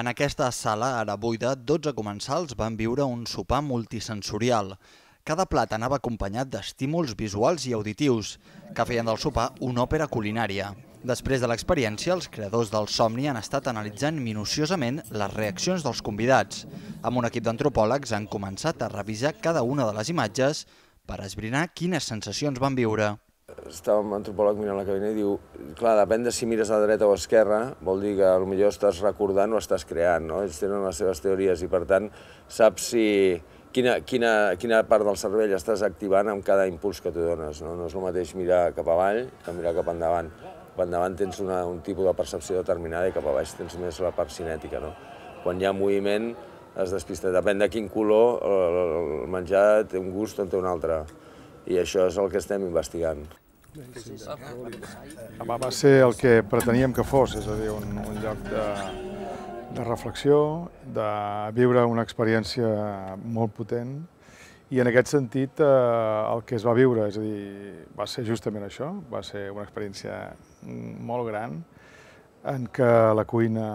En aquesta sala, ara buida, 12 comensals van viure un sopar multisensorial. Cada plat anava acompanyat d'estímuls visuals i auditius, que feien del sopar una òpera culinària. Després de l'experiència, els creadors del somni han estat analitzant minuciosament les reaccions dels convidats. Amb un equip d'antropòlegs han començat a revisar cada una de les imatges per esbrinar quines sensacions van viure estava un antropòleg mirant la cabina i diu clar, depèn de si mires a dreta o a esquerra, vol dir que potser estàs recordant o estàs creant, no? Ells tenen les seves teories i, per tant, saps si... Quina, quina, quina part del cervell estàs activant amb cada impuls que tu dones, no? No és el mateix mirar cap avall que mirar cap endavant. Cap endavant tens una, un tipus de percepció determinada i cap avall tens més la part cinètica, no? Quan hi ha moviment es despista. Depèn de quin color el menjar té un gust o en té un altre i això és el que estem investigant. Va ser el que preteníem que fos, és a dir, un, un lloc de, de reflexió, de viure una experiència molt potent, i en aquest sentit eh, el que es va viure, és a dir, va ser justament això, va ser una experiència molt gran, en què la cuina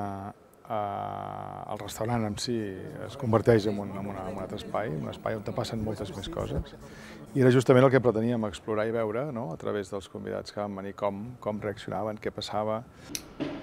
eh, el restaurant en si es converteix en un, en, una, en un altre espai, un espai on te passen moltes més coses, i era justament el que preteníem explorar i veure no? a través dels convidats que van venir, com, com reaccionaven, què passava,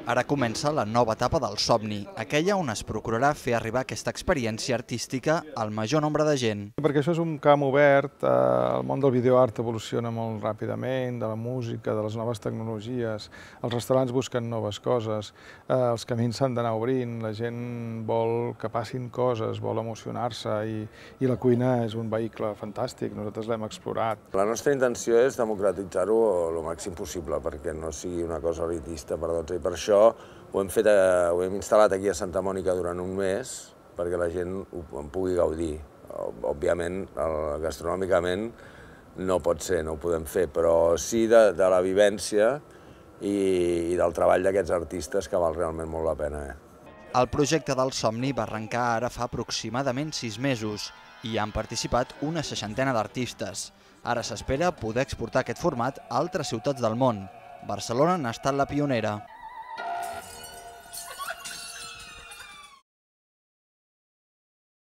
Ara comença la nova etapa del somni, aquella on es procurarà fer arribar aquesta experiència artística al major nombre de gent. Perquè això és un camp obert, eh, el món del videoart evoluciona molt ràpidament, de la música, de les noves tecnologies, els restaurants busquen noves coses, eh, els camins s'han d'anar obrint, la gent vol que passin coses, vol emocionar-se i, i la cuina és un vehicle fantàstic, nosaltres l'hem explorat. La nostra intenció és democratitzar-ho el màxim possible perquè no sigui una cosa elitista per tots i per això això ho hem, fet a, ho hem instal·lat aquí a Santa Mònica durant un mes perquè la gent ho, en pugui gaudir. Òbviament, el, gastronòmicament no pot ser, no ho podem fer, però sí de, de la vivència i, i del treball d'aquests artistes que val realment molt la pena. Eh? El projecte del Somni va arrencar ara fa aproximadament sis mesos i han participat una seixantena d'artistes. Ara s'espera poder exportar aquest format a altres ciutats del món. Barcelona n'ha estat la pionera.